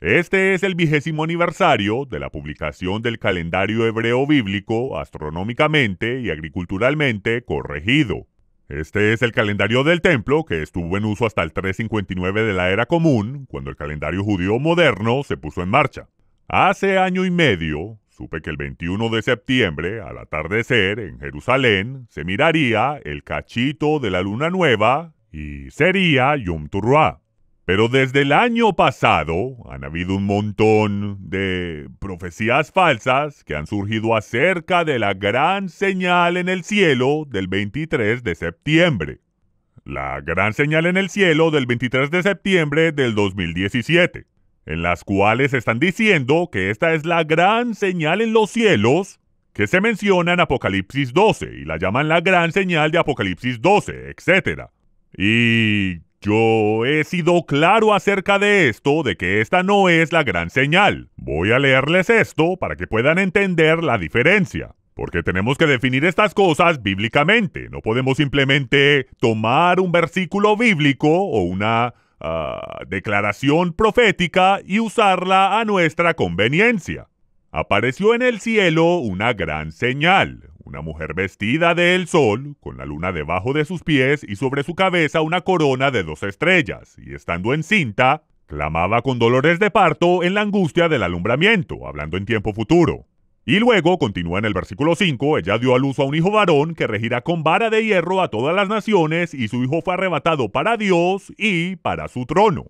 Este es el vigésimo aniversario de la publicación del calendario hebreo bíblico astronómicamente y agriculturalmente corregido. Este es el calendario del templo que estuvo en uso hasta el 359 de la era común, cuando el calendario judío moderno se puso en marcha. Hace año y medio, supe que el 21 de septiembre, al atardecer, en Jerusalén, se miraría el cachito de la luna nueva y sería Yom Teruah. Pero desde el año pasado han habido un montón de profecías falsas que han surgido acerca de la gran señal en el cielo del 23 de septiembre. La gran señal en el cielo del 23 de septiembre del 2017, en las cuales están diciendo que esta es la gran señal en los cielos que se menciona en Apocalipsis 12 y la llaman la gran señal de Apocalipsis 12, etc. Y yo he sido claro acerca de esto, de que esta no es la gran señal. Voy a leerles esto para que puedan entender la diferencia. Porque tenemos que definir estas cosas bíblicamente. No podemos simplemente tomar un versículo bíblico o una ah, declaración profética y usarla a nuestra conveniencia. Apareció en el cielo una gran señal, una mujer vestida del sol, con la luna debajo de sus pies y sobre su cabeza una corona de dos estrellas, y estando encinta, clamaba con dolores de parto en la angustia del alumbramiento, hablando en tiempo futuro. Y luego, continúa en el versículo 5, ella dio a luz a un hijo varón que regirá con vara de hierro a todas las naciones, y su hijo fue arrebatado para Dios y para su trono.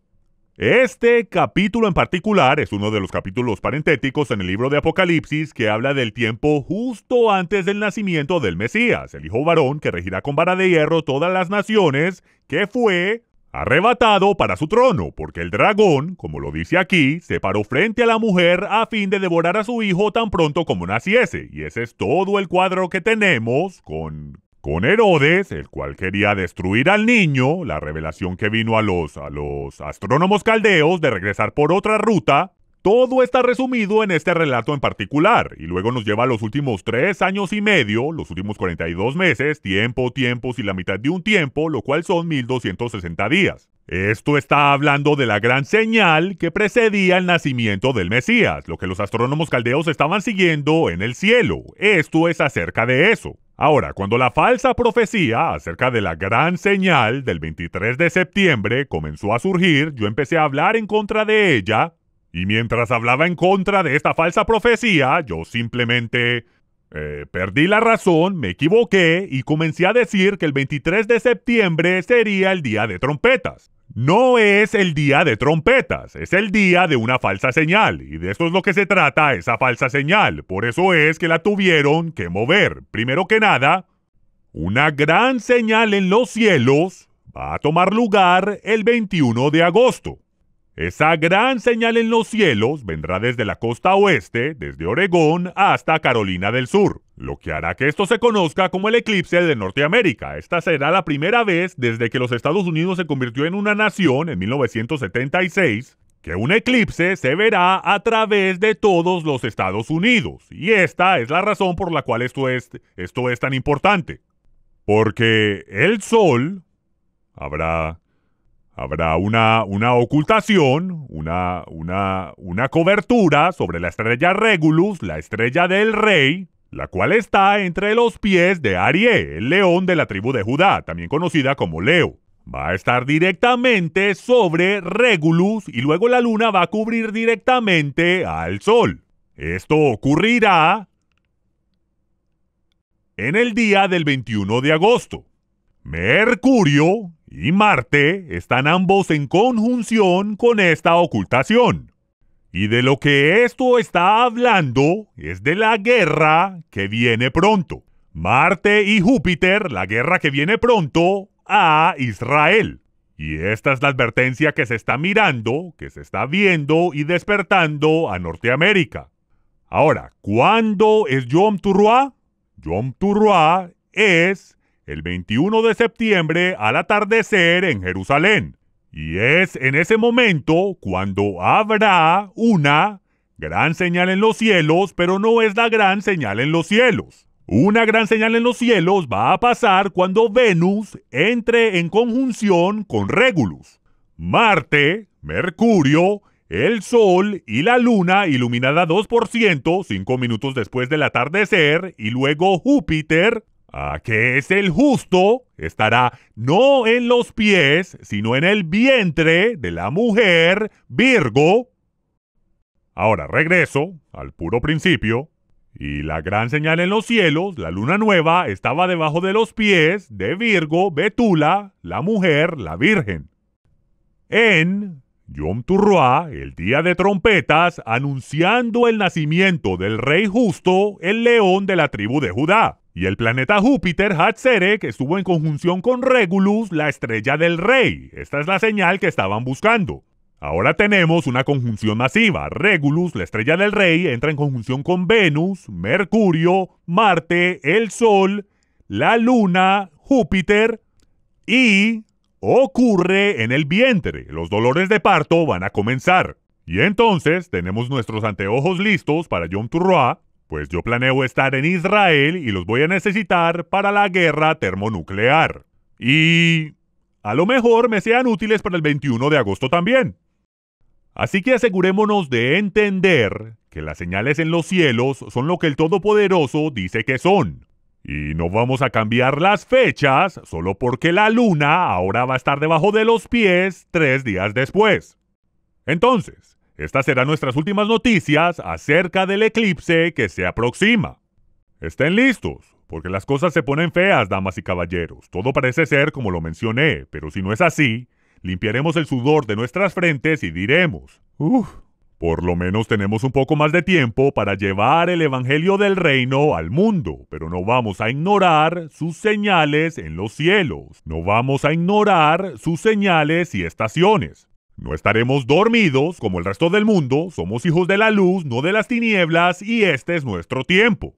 Este capítulo en particular es uno de los capítulos parentéticos en el libro de Apocalipsis que habla del tiempo justo antes del nacimiento del Mesías, el hijo varón que regirá con vara de hierro todas las naciones, que fue arrebatado para su trono, porque el dragón, como lo dice aquí, se paró frente a la mujer a fin de devorar a su hijo tan pronto como naciese. Y ese es todo el cuadro que tenemos con con Herodes, el cual quería destruir al niño, la revelación que vino a los, a los astrónomos caldeos de regresar por otra ruta, todo está resumido en este relato en particular, y luego nos lleva a los últimos tres años y medio, los últimos 42 meses, tiempo, tiempos y la mitad de un tiempo, lo cual son 1260 días. Esto está hablando de la gran señal que precedía el nacimiento del Mesías, lo que los astrónomos caldeos estaban siguiendo en el cielo. Esto es acerca de eso. Ahora, cuando la falsa profecía acerca de la gran señal del 23 de septiembre comenzó a surgir, yo empecé a hablar en contra de ella, y mientras hablaba en contra de esta falsa profecía, yo simplemente... Eh, perdí la razón, me equivoqué y comencé a decir que el 23 de septiembre sería el día de trompetas. No es el día de trompetas, es el día de una falsa señal, y de esto es lo que se trata esa falsa señal, por eso es que la tuvieron que mover. Primero que nada, una gran señal en los cielos va a tomar lugar el 21 de agosto. Esa gran señal en los cielos vendrá desde la costa oeste, desde Oregón hasta Carolina del Sur, lo que hará que esto se conozca como el eclipse de Norteamérica. Esta será la primera vez desde que los Estados Unidos se convirtió en una nación en 1976 que un eclipse se verá a través de todos los Estados Unidos. Y esta es la razón por la cual esto es, esto es tan importante. Porque el Sol habrá habrá una, una ocultación, una, una, una cobertura sobre la estrella Regulus, la estrella del rey, la cual está entre los pies de Arie, el león de la tribu de Judá, también conocida como Leo. Va a estar directamente sobre Regulus y luego la luna va a cubrir directamente al sol. Esto ocurrirá en el día del 21 de agosto. Mercurio y Marte están ambos en conjunción con esta ocultación. Y de lo que esto está hablando es de la guerra que viene pronto. Marte y Júpiter, la guerra que viene pronto a Israel. Y esta es la advertencia que se está mirando, que se está viendo y despertando a Norteamérica. Ahora, ¿cuándo es Yom Turroa? Yom Turua es el 21 de septiembre al atardecer en Jerusalén. Y es en ese momento cuando habrá una gran señal en los cielos, pero no es la gran señal en los cielos. Una gran señal en los cielos va a pasar cuando Venus entre en conjunción con Regulus. Marte, Mercurio, el Sol y la Luna iluminada 2%, 5 minutos después del atardecer, y luego Júpiter, a que es el justo, estará no en los pies, sino en el vientre de la mujer, Virgo. Ahora regreso al puro principio. Y la gran señal en los cielos, la luna nueva, estaba debajo de los pies de Virgo, Betula, la mujer, la Virgen. En Yom Turroa, el día de trompetas, anunciando el nacimiento del rey justo, el león de la tribu de Judá. Y el planeta Júpiter, Hatzere, que estuvo en conjunción con Regulus, la estrella del rey. Esta es la señal que estaban buscando. Ahora tenemos una conjunción masiva. Regulus, la estrella del rey, entra en conjunción con Venus, Mercurio, Marte, el Sol, la Luna, Júpiter y ocurre en el vientre. Los dolores de parto van a comenzar. Y entonces tenemos nuestros anteojos listos para John Turroa pues yo planeo estar en Israel y los voy a necesitar para la guerra termonuclear. Y... a lo mejor me sean útiles para el 21 de agosto también. Así que asegurémonos de entender que las señales en los cielos son lo que el Todopoderoso dice que son. Y no vamos a cambiar las fechas solo porque la luna ahora va a estar debajo de los pies tres días después. Entonces, estas serán nuestras últimas noticias acerca del eclipse que se aproxima. Estén listos, porque las cosas se ponen feas, damas y caballeros. Todo parece ser como lo mencioné, pero si no es así, limpiaremos el sudor de nuestras frentes y diremos, uff, por lo menos tenemos un poco más de tiempo para llevar el Evangelio del Reino al mundo, pero no vamos a ignorar sus señales en los cielos, no vamos a ignorar sus señales y estaciones. No estaremos dormidos como el resto del mundo, somos hijos de la luz, no de las tinieblas, y este es nuestro tiempo.